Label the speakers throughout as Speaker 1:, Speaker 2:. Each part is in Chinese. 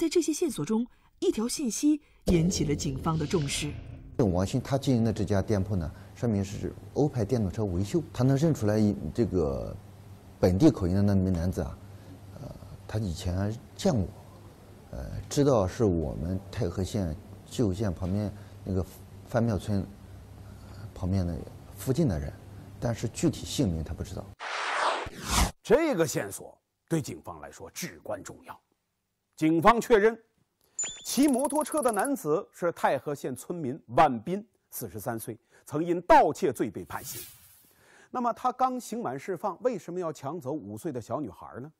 Speaker 1: 在这些线索中，一条信息引起了警方的重视。
Speaker 2: 王鑫他经营的这家店铺呢，说明是欧派电动车维修。他能认出来一这个本地口音的那名男子啊，呃，他以前见过，呃，知道是我们太和县旧县旁边那个范庙村旁边的附近的人，但是具体姓名他不知道。
Speaker 3: 这个线索对警方来说至关重要。警方确认，骑摩托车的男子是太和县村民万斌，四十三岁，曾因盗窃罪被判刑。那么，他刚刑满释放，为什么要抢走五岁的小女孩呢？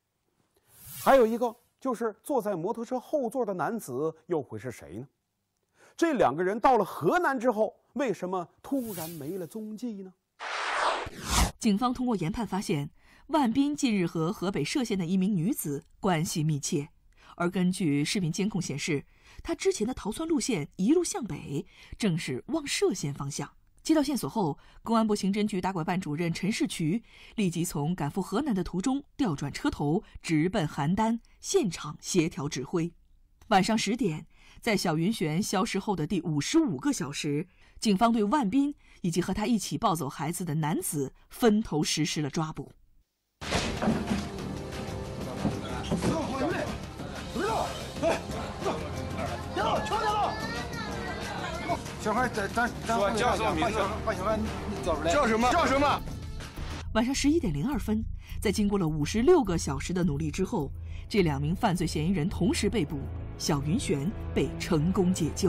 Speaker 3: 还有一个就是坐在摩托车后座的男子又会是谁呢？这两个人到了河南之后，为什么突然没了踪迹呢？
Speaker 1: 警方通过研判发现，万斌近日和河北涉县的一名女子关系密切。而根据视频监控显示，他之前的逃窜路线一路向北，正是往射县方向。接到线索后，公安部刑侦局打拐办主任陈世渠立即从赶赴河南的途中调转车头，直奔邯郸现场协调指挥。晚上十点，在小云璇消失后的第五十五个小时，警方对万斌以及和他一起抱走孩子的男子分头实施了抓捕。小孩在咱咱叫什么名字？
Speaker 2: 小你出来？叫什么？叫什么？
Speaker 1: 晚上十一点零二分，在经过了五十六个小时的努力之后，这两名犯罪嫌疑人同时被捕，小云璇被成功解救。